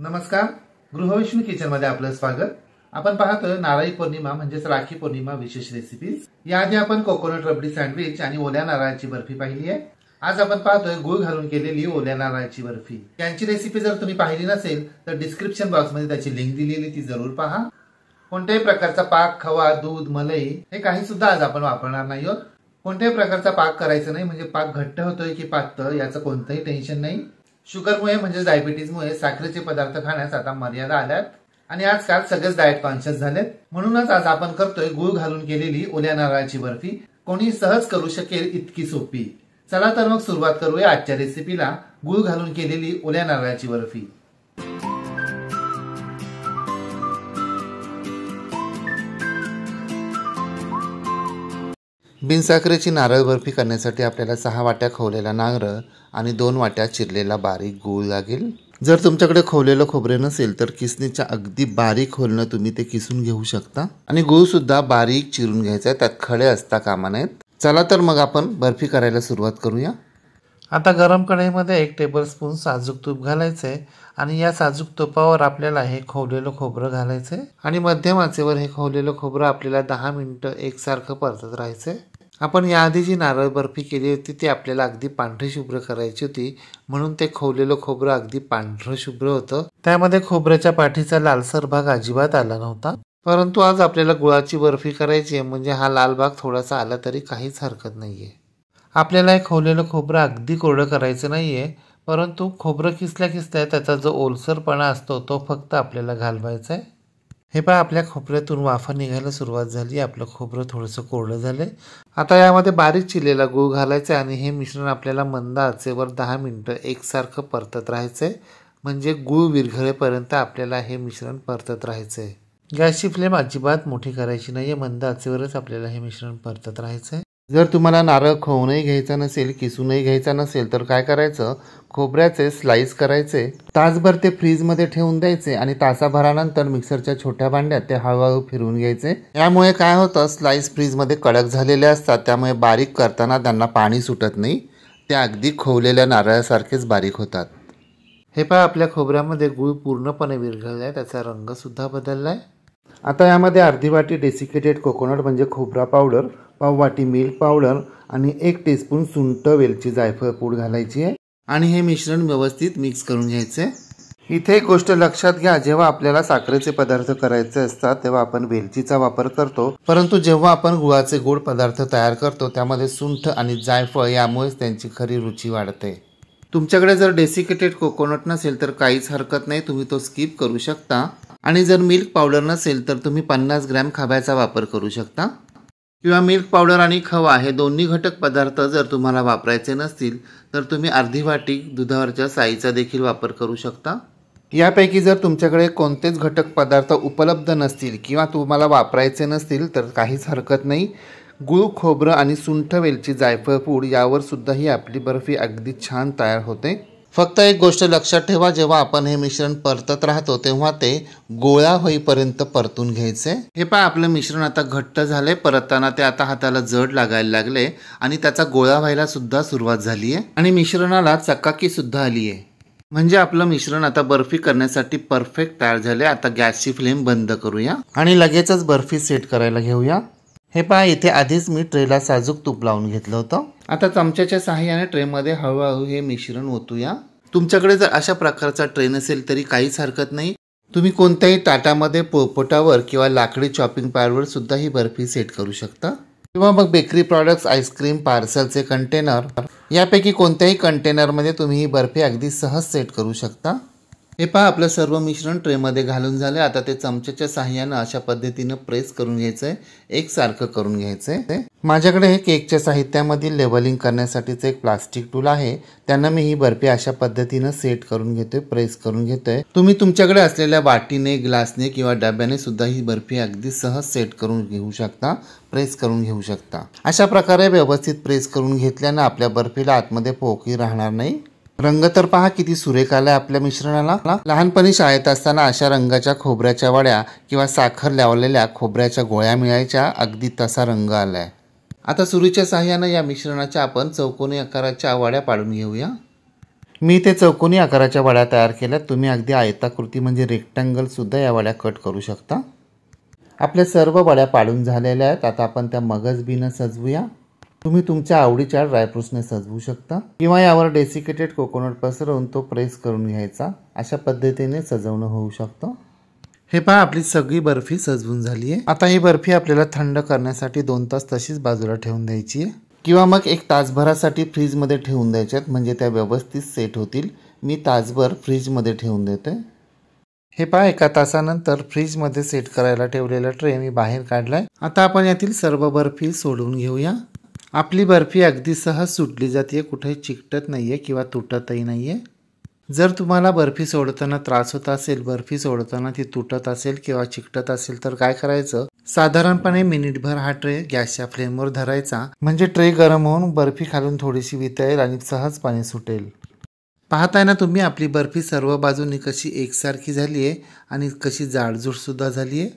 नमस्कार गृहविष्णू किचन मध्ये आपलं स्वागत आपण पाहतोय नारळी पौर्णिमा म्हणजेच राखी पौर्णिमा विशेष रेसिपीज याआधी आपण कोकोनट रबडी सँडविच आणि ओल्या नारळाची बर्फी पाहिली आहे आज आपण पाहतोय गुळ घालून केलेली ओल्या नारळाची बर्फी यांची रेसिपी जर तुम्ही पाहिली नसेल तर डिस्क्रिप्शन बॉक्स मध्ये त्याची लिंक दिलेली ती जरूर पहा कोणत्याही प्रकारचा पाक खवा दूध मलई हे काही सुद्धा आज आपण वापरणार नाही आहोत कोणत्याही प्रकारचा पाक करायचा नाही म्हणजे पाक घट्ट होतोय की पातळ याचं कोणतंही टेन्शन नाही शुगरमुळे म्हणजे डायबिटीजमुळे साखरेचे पदार्थ खाण्यास आता मर्यादा आल्यात आणि आजकाल सगळेच डायट कॉन्शियस झालेत म्हणूनच आज आपण करतोय गुळ घालून केलेली ओल्या नारळाची बर्फी कोणी सहज करू शकेल इतकी सोपी चला तर मग सुरुवात करूया आजच्या रेसिपीला गुळ घालून केलेली ओल्या नारळाची बर्फी बिनसाखरेची नारळ बर्फी करण्यासाठी आपल्याला सहा वाट्या खवलेला नांगरं आणि दोन वाट्या चिरलेला बारीक गूळ लागेल जर तुमच्याकडे खवलेलं खोबरे नसेल तर किसणीच्या अगदी बारीक खोलणं तुम्ही ते किसून घेऊ शकता आणि गूळसुद्धा बारीक चिरून घ्यायचा आहे त्यात खडे असता कामा नाहीत चला तर मग आपण बर्फी करायला सुरुवात करूया आता गरम कढईमध्ये एक टेबलस्पून साजूक तूप घालायचंय आणि या साजूक तुपावर आपल्याला हे खोवलेलं खोबरं घालायचं आणि मध्यम आचेवर हे खोवलेलं खोबरं आपल्याला दहा मिनटं एकसारखं परतत राहायचंय आपण याआधी जी नारळ बर्फी केली होती ती आपल्याला अगदी पांढरी शुभ्र करायची होती म्हणून ते खोवलेलं खोबरं अगदी पांढरं शुभ्र होतं त्यामध्ये खोबऱ्याच्या पाठीचा लालसर भाग अजिबात आला नव्हता परंतु आज आपल्याला गुळाची बर्फी करायची आहे म्हणजे हा लाल भाग थोडासा आला तरी काहीच हरकत नाहीये आपल्याला हे खोवलेलं खोबरं अगदी कोरडं करायचं नाही आहे परंतु खोबरं किसल्या किसल्या त्याचा जो ओलसरपणा असतो तो फक्त आपल्याला घालवायचा आहे हे पहा आपल्या खोबऱ्यातून वाफा निघायला सुरुवात झाली आपलं खोबरं थोडंसं कोरडं झालं आहे आता यामध्ये बारीक चिरलेला गूळ घालायचा आहे आणि हे मिश्रण आपल्याला मंद आचेवर दहा मिनटं एकसारखं परतत राहायचं आहे म्हणजे गूळ विरघळेपर्यंत आपल्याला हे मिश्रण परतत राहायचं आहे गॅसची फ्लेम अजिबात मोठी करायची नाही आहे मंद आचेवरच आपल्याला हे मिश्रण परतत राहायचं आहे जर तुम्हाला नारळ खोवूनही घ्यायचा नसेल किसूनही घ्यायचा नसेल तर काय करायचं खोबऱ्याचे स्लाईस करायचे तासभर ते फ्रीजमध्ये ठेवून द्यायचे आणि तासाभरानंतर मिक्सरच्या छोट्या भांड्यात ते हळूहळू फिरवून घ्यायचे यामुळे काय होतं स्लाईस फ्रीजमध्ये कडक झालेले असतात त्यामुळे बारीक करताना त्यांना पाणी सुटत नाही त्या अगदी खोवलेल्या नारळासारखेच बारीक होतात हे पहा आपल्या खोबऱ्यामध्ये गूळ पूर्णपणे विरघळला आहे त्याचा रंगसुद्धा बदलला आहे आता यामध्ये अर्धी वाटी डेसिकेटेड कोकोनट म्हणजे खोबरा पावडर पाववाटी मिल्क पावडर आणि एक टीस्पून सुंठ वेलची जायफळ पूड घालायची आहे आणि हे मिश्रण व्यवस्थित मिक्स करून घ्यायचे इथे एक गोष्ट लक्षात घ्या जेव्हा आपल्याला साखरेचे पदार्थ करायचे असतात तेव्हा आपण वेलचीचा वापर करतो परंतु जेव्हा आपण गुळाचे गोड पदार्थ तयार करतो त्यामध्ये सुंठ आणि जायफळ यामुळेच त्यांची खरी रुची वाढते तुमच्याकडे जर डेसिकेटेड कोकोनट नसेल तर काहीच हरकत नाही तुम्ही तो स्किप करू शकता आणि जर मिल्क पावडर नसेल तर तुम्ही पन्नास ग्रॅम खाब्याचा वापर करू शकता किंवा मिल्क पावडर आणि खवा हे दोन्ही घटक पदार्थ जर तुम्हाला वापरायचे नसतील तर तुम्ही अर्धी वाटी दुधावरच्या साईचा देखील वापर करू शकता यापैकी जर तुमच्याकडे कोणतेच घटक पदार्थ उपलब्ध नसतील किंवा तुम्हाला वापरायचे नसतील तर काहीच हरकत नाही गुळ खोबरं आणि सुंठ वेलची जायफळ पूड यावर सुद्धा ही आपली बर्फी अगदी छान तयार होते फक्त एक गोष्ट लक्षात ठेवा जेव्हा आपण हे मिश्रण परतत राहतो तेव्हा ते गोळा होईपर्यंत परतून घ्यायचे हे पहा आपलं मिश्रण आता घट्ट झाले परतताना ते आता हाताला जड लागायला लागले आणि त्याचा गोळा व्हायला सुद्धा सुरुवात झाली आहे आणि मिश्रणाला चकाकी सुद्धा आली आहे म्हणजे आपलं मिश्रण आता बर्फी करण्यासाठी परफेक्ट तयार झाले आता गॅसची फ्लेम बंद करूया आणि लगेचच बर्फी सेट करायला घेऊया हे पहा इथे आधीच मी ट्रेला साजूक तूप लावून घेतलं होतं आता चमच्याच्या सहाय्याने ट्रेमध्ये हळूहळू हे मिश्रण ओतूया तुमच्याकडे जर अशा प्रकारचा ट्रे नसेल तरी काहीच हरकत नाही तुम्ही कोणत्याही ताटामध्ये पोपोटावर किंवा लाकडी चॉपिंग पॅडवर सुद्धा ही बर्फी सेट करू शकता किंवा मग बेकरी प्रॉडक्ट्स आईस्क्रीम पार्सलचे कंटेनर यापैकी कोणत्याही कंटेनरमध्ये तुम्ही ही बर्फी अगदी सहज सेट करू शकता हे पहा आपलं सर्व मिश्रण ट्रेमध्ये घालून झालं आता ते चमच्याच्या साह्यानं अशा पद्धतीनं प्रेस करून घ्यायचं आहे एकसारखं करून घ्यायचं आहे माझ्याकडे हे केकच्या साहित्यामधील लेबलिंग करण्यासाठीचं एक प्लास्टिक टूल आहे त्यांना मी ही बर्फी अशा पद्धतीनं सेट करून घेतोय प्रेस करून घेतोय तुम्ही तुमच्याकडे असलेल्या वाटीने ग्लासने किंवा डब्याने सुद्धा ही बर्फी अगदी सहज सेट करून घेऊ शकता प्रेस करून घेऊ शकता अशा प्रकारे व्यवस्थित प्रेस करून घेतल्यानं आपल्या बर्फीला आतमध्ये पोकी राहणार नाही रंग तर पहा किती सुरेख आलाय आपल्या मिश्रणाला लहानपणी शाळेत असताना अशा रंगाच्या खोबऱ्याच्या वड्या किंवा साखर लावलेल्या खोबऱ्याच्या गोळ्या मिळायच्या अगदी तसा रंग आलाय आता सुरीच्या साह्यानं या मिश्रणाच्या आपण चौकोनी आकाराच्या वाड्या पाडून घेऊया मी ते चौकोनी आकाराच्या वाड्या तयार केल्या तुम्ही अगदी आयताकृती म्हणजे सुद्धा या वाड्या कट करू शकता आपल्या सर्व वाड्या पाडून झालेल्या आहेत आता आपण त्या मगजबीनं सजवूया तुम्ही तुमच्या आवडीच्या ड्रायफ्रुट्सने सजवू शकता किंवा यावर डेसिकेटेड कोकोनट पसरवून तो प्रेस करून घ्यायचा अशा पद्धतीने सजवणं होऊ शकतं हे पहा आपली सगळी बर्फी सजवून झाली आहे आता ही बर्फी आपल्याला थंड करण्यासाठी दोन तास तशीच बाजूला ठेवून द्यायची आहे किंवा मग एक तासभरासाठी फ्रीजमध्ये ठेवून द्यायच्यात म्हणजे त्या व्यवस्थित सेट होतील मी तासभर फ्रीजमध्ये ठेवून देते हे पहा एका तासानंतर फ्रीजमध्ये सेट करायला ठेवलेला ट्रे मी बाहेर काढलाय आता आपण यातील सर्व बर्फी सोडवून घेऊया आपली बर्फी अगदी सहज सुटली जाते कुठे चिकटत नाही आहे किंवा तुटतही नाही आहे जर तुम्हाला बर्फी सोडताना त्रास होत असेल बर्फी सोडताना ती तुटत असेल किंवा चिकटत असेल तर काय करायचं साधारणपणे मिनिटभर हा ट्रे गॅसच्या फ्लेमवर धरायचा म्हणजे ट्रे गरम होऊन बर्फी खालून थोडीशी वितळेल आणि सहज पाणी सुटेल पाहताय ना तुम्ही आपली बर्फी सर्व बाजूंनी कशी एकसारखी झाली आहे आणि कशी जाडजूडसुद्धा झाली आहे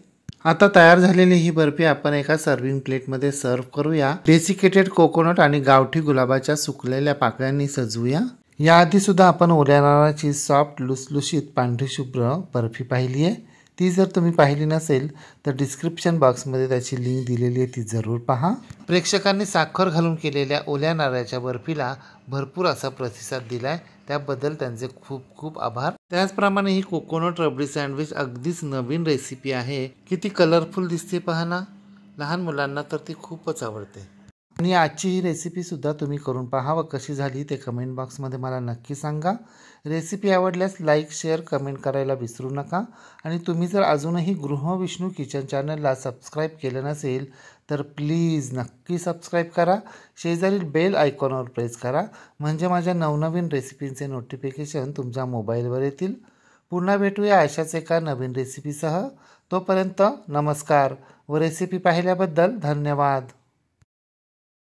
आता तयार झालेली ही बर्फी आपण एका सर्विंग प्लेटमध्ये सर्व करूया डेसिकेटेड कोकोनट आणि गावठी गुलाबाच्या सुकलेल्या पाकळ्यांनी सजवूया याआधी सुद्धा आपण ओल्या नारळाची सॉफ्ट लुसलुशीत पांढरीशुभ्र बर्फी पाहिली आहे ती जर तुम्ही पाहिली नसेल तर डिस्क्रिप्शन बॉक्समध्ये त्याची लिंक दिलेली आहे ती जरूर पहा प्रेक्षकांनी साखर घालून केलेल्या ओल्या नारळाच्या बर्फीला भरपूर असा प्रतिसाद दिला आहे त्याबद्दल त्यांचे खूप खूप आभार त्याचप्रमाणे ही कोकोनट रबडी सँडविच अगदीच नवीन रेसिपी आहे किती कलरफुल दिसते पहा लहान मुलांना तर ती खूपच आवडते आणि आजची ही रेसिपीसुद्धा तुम्ही करून पहा व कशी झाली ते कमेंट बॉक्समध्ये मला नक्की सांगा रेसिपी आवडल्यास लाईक शेअर कमेंट करायला विसरू नका आणि तुम्ही जर अजूनही गृहविष्णू किचन चॅनलला सबस्क्राईब केलं नसेल तर प्लीज नक्की सबस्क्राईब करा शेजारील बेल आयकॉनवर प्रेस करा म्हणजे माझ्या नवनवीन रेसिपींचे नोटिफिकेशन तुमच्या मोबाईलवर येतील पुन्हा भेटूया अशाच एका नवीन रेसिपीसह तोपर्यंत नमस्कार व रेसिपी पाहिल्याबद्दल धन्यवाद